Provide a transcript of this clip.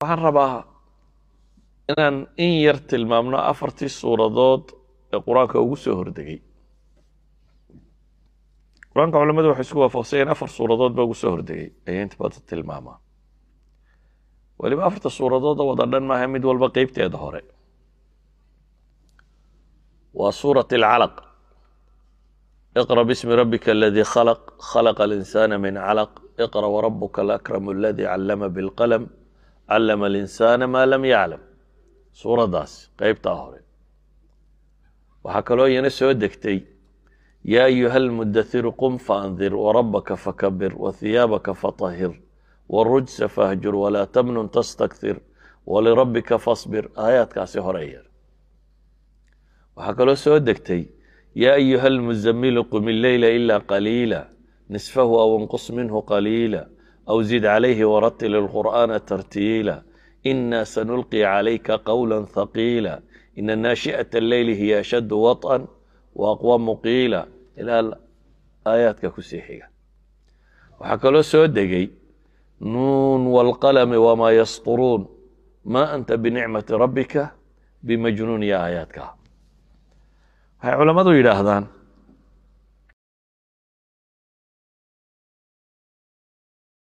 waxaan rabaa inaan in yar tilmaamno afartii suuradood ee qur-aanka ugu soo hordegay qur-aanka culamadu waxay isku waafaqsanyeen afar suuradood ba ugu soo hordegay ayaa inta badan tilmaamaa weliba afarta suuradooda wada dhan maaha mid walba qeybteeda hore waa suurat alcalaq iqra bismi rabbika aladii khalaq khalaqa alinsaana min calaq iqra warabuka alakram aladi callama bilqalam calama alinsaana maa lam yaclam suuraddaas qeybtaa hore waxaa kaloo iyana soo degtay yaa ayuha almudathiru qum faandir warabbaka fakabir wahiyaabaka fatahir warujsa fahjur walaa tamnun tastakthir walirabbika fasbir aayaadkaasi horeeya waxaa kaloo soo degtay yaa ayuha almuzamilu qum illeyla ilaa qaliila nisfahu aw inqus minhu qaliila أو زد عليه ورتل القرآن ترتيلا إنا سنلقي عليك قولا ثقيلا إن ناشئة الليل هي أشد وطئا وأقوام qiila ilaa aayaadka kusii xiga waxaa kaloo soo degay nuun wاlqalmi wmaa yasطuruun ma anta binicmati rabbika bimajnuun iyo aayaadka waxay culammadu yidhaahdaan